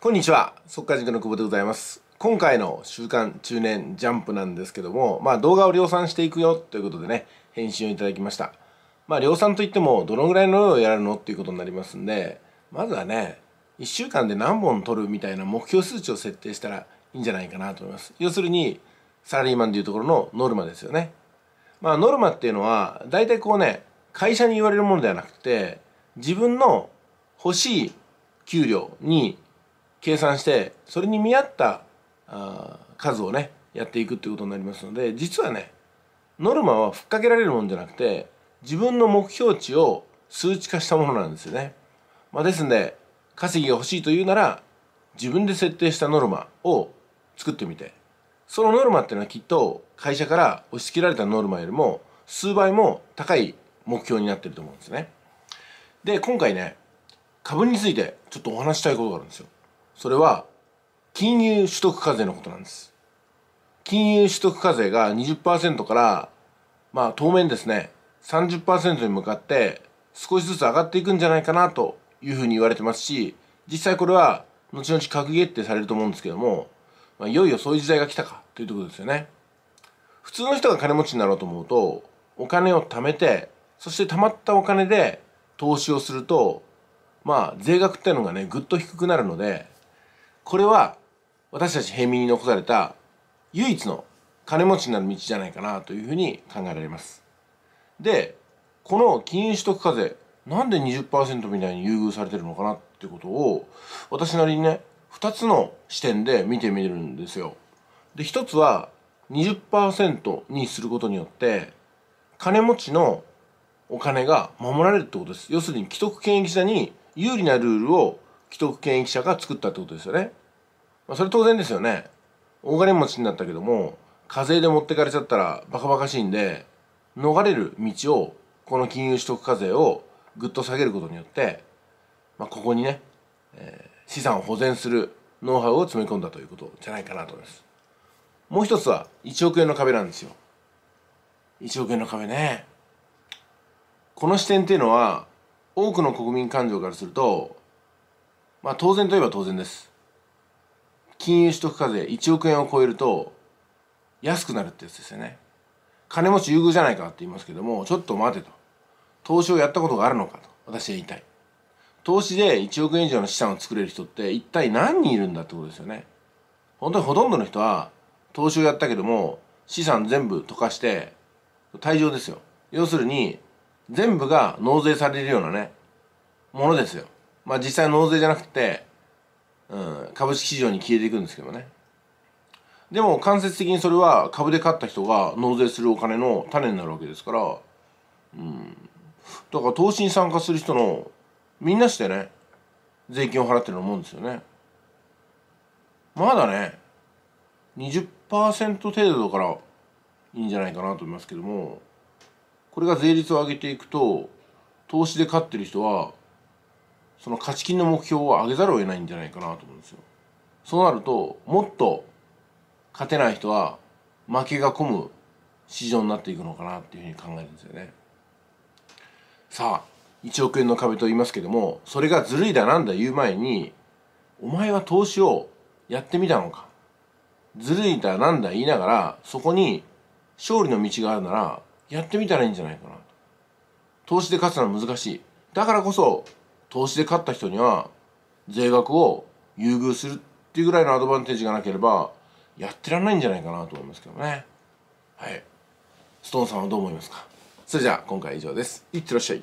こんにちは、速稼塾の久保でございます。今回の週刊中年ジャンプなんですけども、まあ動画を量産していくよということでね、返信をいただきました。まあ量産といってもどのぐらいの量をやるのっていうことになりますんで、まずはね、1週間で何本取るみたいな目標数値を設定したらいいんじゃないかなと思います。要するに、サラリーマンでいうところのノルマですよね。まあノルマっていうのは、大体こうね、会社に言われるものではなくて、自分の欲しい給料に計算してそれに見合ったあ数をねやっていくっていうことになりますので実はねノルマはふっかけられるもんじゃなくて自分の目標値を数値化したものなんですよね。まあ、ですんで稼ぎが欲しいというなら自分で設定したノルマを作ってみてそのノルマっていうのはきっと会社から押し付けられたノルマよりも数倍も高い目標になってると思うんですね。で今回ね株についてちょっとお話したいことがあるんですよ。それは金融取得課税のことなんです金融取得課税が20%からまあ当面ですね30%に向かって少しずつ上がっていくんじゃないかなというふうに言われてますし実際これは後々閣議決定されると思うんですけども、まあ、いよいよそういう時代が来たかというところですよね普通の人が金持ちになろうと思うとお金を貯めてそして貯まったお金で投資をするとまあ税額っていうのがねぐっと低くなるのでこれは私たち平民に残された唯一の金持ちになる道じゃないかなというふうに考えられます。でこの金融取得課税なんで20%みたいに優遇されてるのかなってことを私なりにね2つの視点で見てみるんですよ。で1つは20%にすることによって金持ちのお金が守られるってことです。要するに既得権益者に有利なルールを既得権益者が作ったってことですよね。まあ、それ当然ですよね。大金持ちになったけども、課税で持ってかれちゃったらバカバカしいんで、逃れる道を、この金融取得課税をぐっと下げることによって、まあ、ここにね、えー、資産を保全するノウハウを詰め込んだということじゃないかなと思います。もう一つは1億円の壁なんですよ。1億円の壁ね。この視点っていうのは、多くの国民感情からすると、まあ当然といえば当然です金融取得課税1億円を超えると安くなるってやつですよね金持ち優遇じゃないかって言いますけどもちょっと待てと投資をやったことがあるのかと私は言いたい投資で1億円以上の資産を作れる人って一体何人いるんだってことですよね本当にほとんどの人は投資をやったけども資産全部溶かして退場ですよ要するに全部が納税されるようなねものですよまあ実際納税じゃなくて、うん、株式市場に消えていくんですけどねでも間接的にそれは株で買った人が納税するお金の種になるわけですから、うん、だから投資に参加する人のみんなしてね税金を払ってると思うんですよねまだね20%程度からいいんじゃないかなと思いますけどもこれが税率を上げていくと投資で買ってる人はその貸金の目標を上げざるを得ないんじゃないかなと思うんですよ。そうなると、もっと勝てない人は負けが込む市場になっていくのかなっていうふうに考えるんですよね。さあ、1億円の壁と言いますけども、それがずるいだなんだ言う前に、お前は投資をやってみたのか。ずるいだなんだ言いながら、そこに勝利の道があるなら、やってみたらいいんじゃないかな投資で勝つのは難しい。だからこそ、投資で勝った人には税額を優遇するっていうぐらいのアドバンテージがなければやってらんないんじゃないかなと思いますけどねはいストーンさんはどう思いますかそれじゃあ今回は以上ですいってらっしゃい